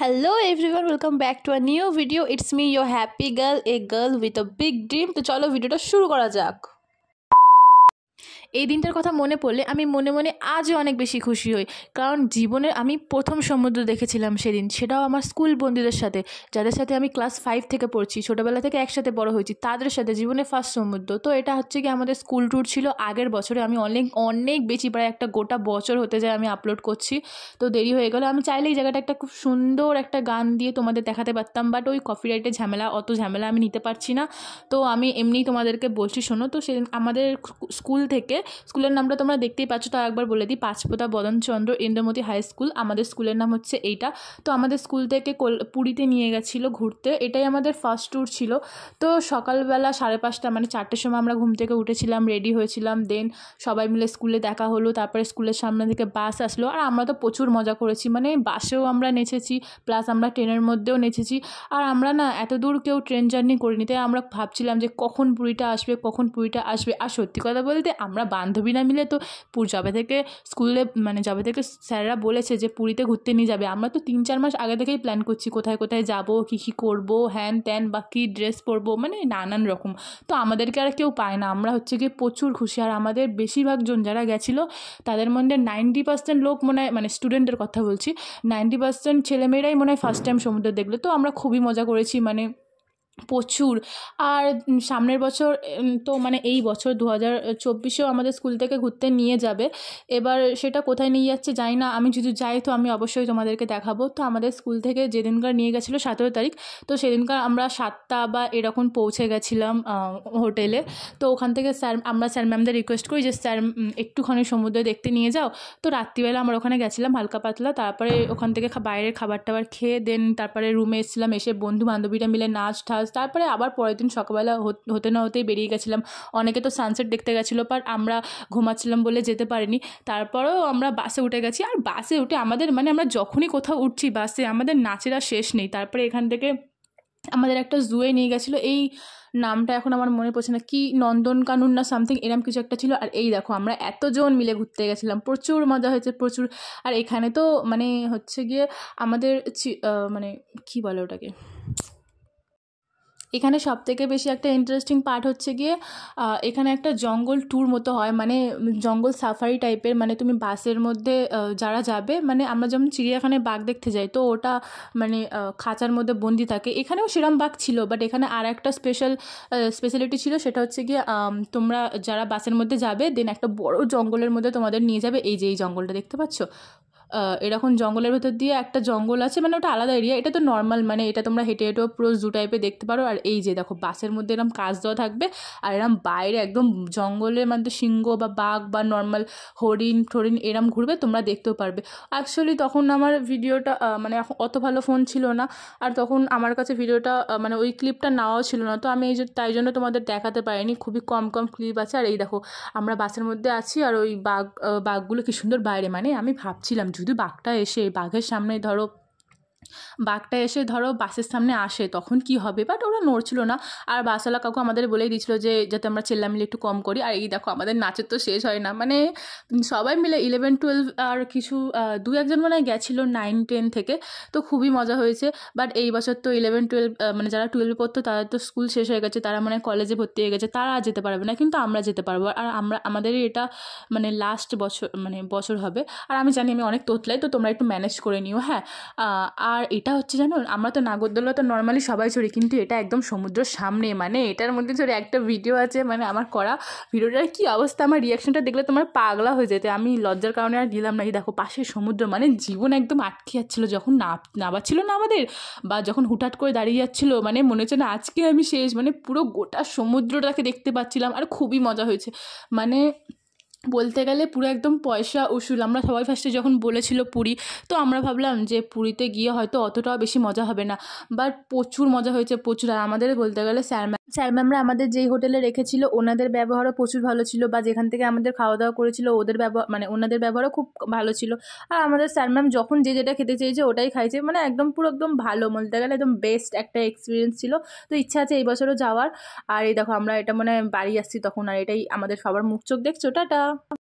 hello everyone welcome back to a new video it's me your happy girl a girl with a big dream তো চলো ভিডিওটা শুরু করা যাক এই দিনটার কথা মনে পড়লে আমি মনে মনে আজও অনেক বেশি খুশি হই কারণ জীবনে আমি প্রথম সমুদ্র দেখেছিলাম সেদিন সেটাও আমার স্কুল বন্ধুদের সাথে যাদের সাথে আমি ক্লাস ফাইভ থেকে পড়ছি ছোটোবেলা থেকে একসাথে বড় হয়েছি তাদের সাথে জীবনে ফার্স্ট সমুদ্র তো এটা হচ্ছে কি আমাদের স্কুল ট্যুর ছিল আগের বছরে আমি অনেক অনেক বেশি প্রায় একটা গোটা বছর হতে যায় আমি আপলোড করছি তো দেরি হয়ে গেলো আমি চাইলে এই জায়গাটা একটা খুব সুন্দর একটা গান দিয়ে তোমাদের দেখাতে পারতাম বাট ওই কপিরাইটের ঝামেলা অত ঝামেলা আমি নিতে পারছি না তো আমি এমনি তোমাদেরকে বলছি শোনো তো সেদিন আমাদের স্কুল থেকে স্কুলের নামটা তোমরা দেখতেই পাচ্ছ তাও একবার বলে দিই পাঁচপোতা বদনচন্দ্র ইন্দ্রমতী হাই স্কুল আমাদের স্কুলের নাম হচ্ছে এইটা তো আমাদের স্কুল থেকে কল পুরীতে নিয়ে গেছিলো ঘুরতে এটাই আমাদের ফার্স্ট ট্যুর ছিল তো সকালবেলা সাড়ে পাঁচটা মানে চারটের সময় আমরা ঘুম থেকে উঠেছিলাম রেডি হয়েছিলাম দেন সবাই মিলে স্কুলে দেখা হলো তারপরে স্কুলের সামনে থেকে বাস আসলো আর আমরা তো প্রচুর মজা করেছি মানে বাসেও আমরা নেচেছি প্লাস আমরা ট্রেনের মধ্যেও নেচেছি আর আমরা না এত দূর কেউ ট্রেন জার্নি করিনি তাই আমরা ভাবছিলাম যে কখন পুরীটা আসবে কখন পুরীটা আসবে আর সত্যি কথা বলতে আমরা বান্ধবীরা মিলে তো যবে থেকে স্কুলে মানে যবে থেকে স্যাররা বলেছে যে পুরীতে ঘুরতে নিয়ে যাবে আমরা তো তিন চার মাস আগে থেকেই প্ল্যান করছি কোথায় কোথায় যাব কী কী করবো হ্যান ত্যান বা কী ড্রেস পরবো মানে নানান রকম তো আমাদেরকে আর কেউ পায় না আমরা হচ্ছে গিয়ে প্রচুর খুশি আর আমাদের বেশিরভাগ জন যারা গেছিলো তাদের মধ্যে নাইনটি পার্সেন্ট লোক মনে হয় মানে স্টুডেন্টের কথা বলছি নাইনটি পার্সেন্ট ছেলেমেয়েরাই মনে হয় ফার্স্ট টাইম সমুদ্র দেখলো তো আমরা খুবই মজা করেছি মানে প্রচুর আর সামনের বছর তো মানে এই বছর দু হাজার চব্বিশেও আমাদের স্কুল থেকে ঘুরতে নিয়ে যাবে এবার সেটা কোথায় নিয়ে যাচ্ছে যাই না আমি যদি যাই তো আমি অবশ্যই তোমাদেরকে দেখাবো তো আমাদের স্কুল থেকে যেদিনকার নিয়ে গেছিলো সতেরো তারিখ তো সেদিনকার আমরা সাতটা বা এরকম পৌঁছে গেছিলাম হোটেলে তো ওখান থেকে স্যার আমরা স্যার ম্যামদের রিকোয়েস্ট করি যে স্যার একটুখানি সমুদ্র দেখতে নিয়ে যাও তো রাত্রিবেলা আমরা ওখানে গেছিলাম হালকা পাতলা তারপরে ওখান থেকে বাইরের খাবার টাবার খেয়ে দেন তারপরে রুমে এসেছিলাম এসে বন্ধু বান্ধবীরা মিলে নাচ ঠাচ তারপরে আবার পরের দিন সকালবেলা হতে না হতেই বেরিয়ে গেছিলাম অনেকে তো সানসেট দেখতে গেছিলো বাট আমরা ঘুমাচ্ছিলাম বলে যেতে পারিনি তারপরেও আমরা বাসে উঠে গেছি আর বাসে উঠে আমাদের মানে আমরা যখনই কোথাও উঠছি বাসে আমাদের নাচেরা শেষ নেই তারপরে এখান থেকে আমাদের একটা জুয়ে নিয়ে গেছিলো এই নামটা এখন আমার মনে পড়ছে না কি নন্দনকানুন না সামথিং এরম কিছু একটা ছিল আর এই দেখো আমরা এতজন মিলে ঘুরতে গেছিলাম প্রচুর মজা হয়েছে প্রচুর আর এখানে তো মানে হচ্ছে গিয়ে আমাদের মানে কি বলে ওটাকে এখানে সবথেকে বেশি একটা ইন্টারেস্টিং পার্ট হচ্ছে গিয়ে এখানে একটা জঙ্গল ট্যুর মতো হয় মানে জঙ্গল সাফারি টাইপের মানে তুমি বাসের মধ্যে যারা যাবে মানে আমরা যেমন চিড়িয়াখানায় বাঘ দেখতে যাই তো ওটা মানে খাঁচার মধ্যে বন্দি থাকে এখানেও সেরম বাঘ ছিল বাট এখানে আর একটা স্পেশাল স্পেশালিটি ছিল সেটা হচ্ছে গিয়ে তোমরা যারা বাসের মধ্যে যাবে দেন একটা বড় জঙ্গলের মধ্যে তোমাদের নিয়ে যাবে এই যে এই জঙ্গলটা দেখতে পাচ্ছ এরকম জঙ্গলের ভেতর দিয়ে একটা জঙ্গল আছে মানে ওটা আলাদা এরিয়া এটা তো নর্মাল মানে এটা তোমরা হেঁটে হেঁটেও পুরো জু টাইপে দেখতে পারো আর এই যে দেখো বাসের মধ্যে এরকম কাজ দেওয়া থাকবে আর এরম বাইরে একদম জঙ্গলের মধ্যে সিংহ বা বাঘ বা নর্মাল হরিণ ঠরিণ এরম ঘুরবে তোমরা দেখতেও পারবে অ্যাকচুয়ালি তখন আমার ভিডিওটা মানে অত ভালো ফোন ছিল না আর তখন আমার কাছে ভিডিওটা মানে ওই ক্লিপটা নেওয়াও ছিল না তো আমি এই তাই জন্য তোমাদের দেখাতে পারিনি খুবই কম কম ক্লিপ আছে আর এই দেখো আমরা বাসের মধ্যে আছি আর ওই বাঘ বাঘগুলো কি সুন্দর বাইরে মানে আমি ভাবছিলাম যদি বাঘটা এসে বাঘের সামনে ধরো বাঘটা এসে ধরো বাসের সামনে আসে তখন কি হবে বাট ওরা নড়ছিল না আর বাসওয়ালা কাকু আমাদের বলেই দিয়েছিল যে যাতে আমরা চেল্লা মিলে একটু কম করি আর এই দেখো আমাদের নাচের তো শেষ হয় না মানে সবাই মিলে ইলেভেন টুয়েলভ আর কিছু দু একজন মানে গেছিলো নাইন টেন থেকে তো খুবই মজা হয়েছে বাট এই বছর তো ইলেভেন টুয়েলভ মানে যারা টুয়েলভে পড়তো তাদের তো স্কুল শেষ হয়ে গেছে তারা মানে কলেজে ভর্তি হয়ে গেছে তারা যেতে পারবে না কিন্তু আমরা যেতে পারবো আর আমরা আমাদের এটা মানে লাস্ট বছর মানে বছর হবে আর আমি জানি আমি অনেক তোতলাই তো তোমরা একটু ম্যানেজ করে নিও হ্যাঁ আর এটা হচ্ছে জানো আমরা তো নাগরদোলা তো নর্মালি সবাই চড়ি কিন্তু এটা একদম সমুদ্রের সামনে মানে এটার মধ্যে চড়ে একটা ভিডিও আছে মানে আমার করা ভিডিওটার কি অবস্থা আমার রিয়াকশনটা দেখলে তোমার পাগলা হয়ে যেতে আমি লজ্জার কারণে আর দিলাম না এই দেখো পাশে সমুদ্র মানে জীবন একদম আটকে যাচ্ছিলো যখন নাপ না আমাদের বা যখন হুটাট করে দাঁড়িয়ে যাচ্ছিলো মানে মনে হচ্ছে না আজকে আমি শেষ মানে পুরো গোটা সমুদ্রটাকে দেখতে পাচ্ছিলাম আর খুবই মজা হয়েছে মানে বলতে গেলে পুরো একদম পয়সা উসুল আমরা সবাই ফার্স্টে যখন বলেছিল পুরী তো আমরা ভাবলাম যে পুরীতে গিয়ে হয়তো অতটাও বেশি মজা হবে না বাট প্রচুর মজা হয়েছে প্রচুর আর আমাদের বলতে গেলে স্যার স্যার ম্যামরা আমাদের যেই হোটেলে রেখেছিল ওনাদের ব্যবহারও প্রচুর ভালো ছিল বা যেখান থেকে আমাদের খাওয়া দাওয়া করেছিল ওদের ব্যবহার মানে ওনাদের ব্যবহারও খুব ভালো ছিল আর আমাদের স্যার ম্যাম যখন যে যেটা খেতে চেয়েছে ওটাই খাইছে মানে একদম পুরো একদম ভালো বলতে গেলে একদম বেস্ট একটা এক্সপিরিয়েন্স ছিল তো ইচ্ছা আছে এই বছরও যাওয়ার আর এই দেখো আমরা এটা মনে বাড়ি আসছি তখন আর এটাই আমাদের সবার মুখ চোখ দেখছো টাটা